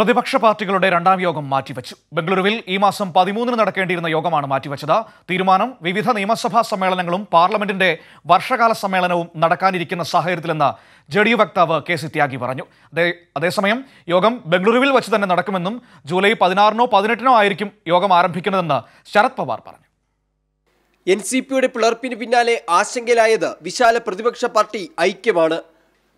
പ്രതിപക്ഷ പാർട്ടികളുടെ രണ്ടാം യോഗം മാറ്റിവെച്ചു ബംഗളൂരുവിൽ ഈ മാസം പതിമൂന്നിന് നടക്കേണ്ടിയിരുന്ന യോഗമാണ് മാറ്റിവെച്ചത് തീരുമാനം വിവിധ നിയമസഭാ സമ്മേളനങ്ങളും പാർലമെന്റിന്റെ വർഷകാല സമ്മേളനവും നടക്കാനിരിക്കുന്ന സാഹചര്യത്തിലെന്ന് ജെ ഡി യു വക്താവ് കെ സി ത്യാഗി പറഞ്ഞു അതേസമയം യോഗം ബംഗളൂരുവിൽ വെച്ച് തന്നെ നടക്കുമെന്നും ജൂലൈ പതിനാറിനോ പതിനെട്ടിനോ ആയിരിക്കും യോഗം ആരംഭിക്കുന്നതെന്ന് ശരത് പവാർ പറഞ്ഞു എൻ സി പിയുടെ പിളർപ്പിന് പിന്നാലെ ആശങ്കയിലായത് വിശാല പ്രതിപക്ഷ പാർട്ടി ഐക്യമാണ്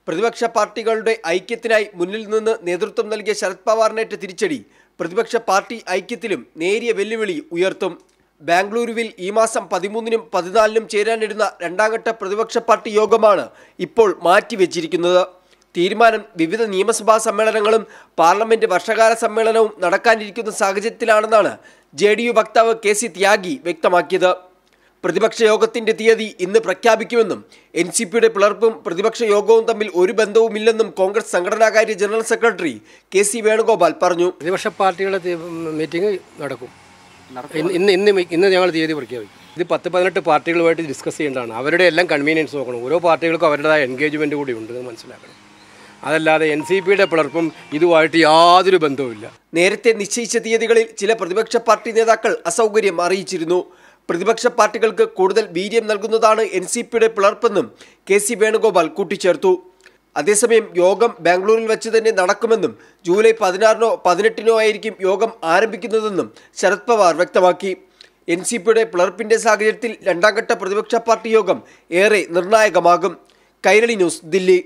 പ്രതിപക്ഷ പാർട്ടികളുടെ ഐക്യത്തിനായി മുന്നിൽ നിന്ന് നേതൃത്വം നൽകിയ ശരത് പവാറിനേറ്റ തിരിച്ചടി പ്രതിപക്ഷ പാർട്ടി ഐക്യത്തിലും നേരിയ വെല്ലുവിളി ഉയർത്തും ബാംഗ്ലൂരുവിൽ ഈ മാസം പതിമൂന്നിനും പതിനാലിനും ചേരാനിരുന്ന രണ്ടാംഘട്ട പ്രതിപക്ഷ പാർട്ടി യോഗമാണ് ഇപ്പോൾ മാറ്റിവെച്ചിരിക്കുന്നത് തീരുമാനം വിവിധ നിയമസഭാ സമ്മേളനങ്ങളും പാർലമെന്റ് വർഷകാല സമ്മേളനവും നടക്കാനിരിക്കുന്ന സാഹചര്യത്തിലാണെന്നാണ് ജെ വക്താവ് കെ സി ത്യാഗി വ്യക്തമാക്കിയത് പ്രതിപക്ഷ യോഗത്തിന്റെ തീയതി ഇന്ന് പ്രഖ്യാപിക്കുമെന്നും എൻ സി പിയുടെ പിളർപ്പും പ്രതിപക്ഷ യോഗവും തമ്മിൽ ഒരു ബന്ധവുമില്ലെന്നും കോൺഗ്രസ് സംഘടനാകാര്യ general secretary K C Venugopal പറഞ്ഞു പ്രതിപക്ഷ പാർട്ടികളുടെ മീറ്റിംഗ് നടക്കും ഇന്ന് ഇന്ന് ഇന്ന് ഞങ്ങൾ തീയതി പ്രഖ്യാപിക്കും ഇത് പത്ത് പതിനെട്ട് പാർട്ടികളുമായിട്ട് ഡിസ്കസ് ചെയ്യേണ്ടതാണ് അവരുടെ എല്ലാം കൺവീനിയൻസ് നോക്കണം ഓരോ പാർട്ടികൾക്കും അവരുടേതായ എൻഗേജ്മെൻറ്റ് കൂടി ഉണ്ടെന്ന് മനസ്സിലാക്കണം അതല്ലാതെ എൻ സി പിയുടെ പിളർപ്പും ഇതുമായിട്ട് യാതൊരു ബന്ധവുമില്ല നേരത്തെ നിശ്ചയിച്ച തീയതികളിൽ ചില പ്രതിപക്ഷ പാർട്ടി നേതാക്കൾ അസൗകര്യം അറിയിച്ചിരുന്നു പ്രതിപക്ഷ പാർട്ടികൾക്ക് കൂടുതൽ വീര്യം നൽകുന്നതാണ് എൻ സി പിയുടെ പിളർപ്പെന്നും കെ സി വേണുഗോപാൽ കൂട്ടിച്ചേർത്തു അതേസമയം യോഗം ബാംഗ്ലൂരിൽ വെച്ച് തന്നെ നടക്കുമെന്നും ജൂലൈ പതിനാറിനോ പതിനെട്ടിനോ ആയിരിക്കും യോഗം ആരംഭിക്കുന്നതെന്നും ശരത് പവാർ വ്യക്തമാക്കി എൻ സി പിയുടെ പിളർപ്പിൻ്റെ സാഹചര്യത്തിൽ രണ്ടാംഘട്ട പ്രതിപക്ഷ പാർട്ടി യോഗം ഏറെ നിർണായകമാകും കൈരളി ന്യൂസ് ദില്ലി